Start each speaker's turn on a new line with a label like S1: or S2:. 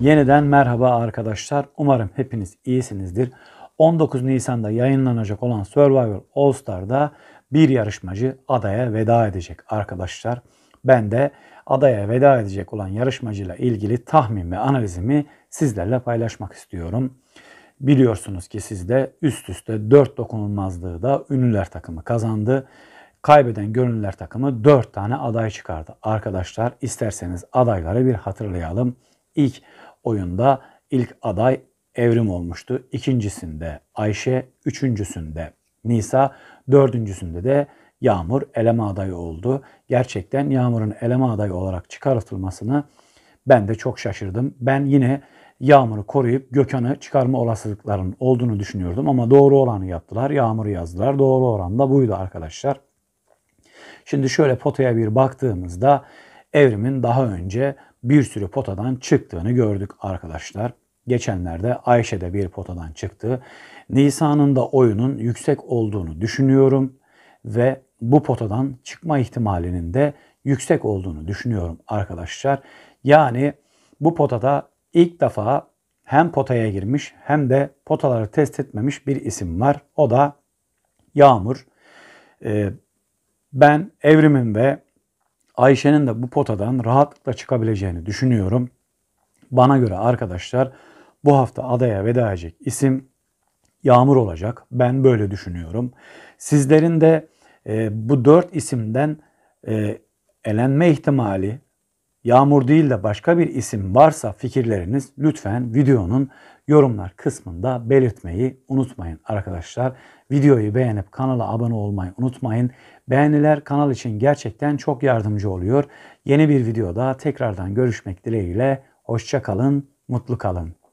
S1: Yeniden merhaba arkadaşlar. Umarım hepiniz iyisinizdir. 19 Nisan'da yayınlanacak olan Survivor All Star'da bir yarışmacı adaya veda edecek arkadaşlar. Ben de adaya veda edecek olan yarışmacıyla ilgili tahmin ve analizimi sizlerle paylaşmak istiyorum. Biliyorsunuz ki sizde üst üste 4 dokunulmazlığı da ünlüler takımı kazandı. Kaybeden gönüller takımı 4 tane aday çıkardı. Arkadaşlar isterseniz adayları bir hatırlayalım. İlk oyunda ilk aday Evrim olmuştu. İkincisinde Ayşe, üçüncüsünde Nisa, dördüncüsünde de Yağmur eleme adayı oldu. Gerçekten Yağmur'un eleme adayı olarak çıkartılmasını ben de çok şaşırdım. Ben yine Yağmur'u koruyup Gökhan'ı çıkarma olasılıklarının olduğunu düşünüyordum ama doğru olanı yaptılar. Yağmur'u yazdılar. Doğru oran da buydu arkadaşlar. Şimdi şöyle potaya bir baktığımızda evrimin daha önce bir sürü potadan çıktığını gördük arkadaşlar. Geçenlerde Ayşe de bir potadan çıktı. Nisan'ın da oyunun yüksek olduğunu düşünüyorum ve bu potadan çıkma ihtimalinin de yüksek olduğunu düşünüyorum arkadaşlar. Yani bu potada ilk defa hem potaya girmiş hem de potaları test etmemiş bir isim var. O da Yağmur. Ee, ben evrimin ve Ayşe'nin de bu potadan rahatlıkla çıkabileceğini düşünüyorum. Bana göre arkadaşlar bu hafta adaya veda edecek isim Yağmur olacak. Ben böyle düşünüyorum. Sizlerin de e, bu dört isimden e, elenme ihtimali Yağmur değil de başka bir isim varsa fikirleriniz lütfen videonun yorumlar kısmında belirtmeyi unutmayın arkadaşlar. Videoyu beğenip kanala abone olmayı unutmayın. Beğeniler kanal için gerçekten çok yardımcı oluyor. Yeni bir videoda tekrardan görüşmek dileğiyle. Hoşçakalın, mutlu kalın.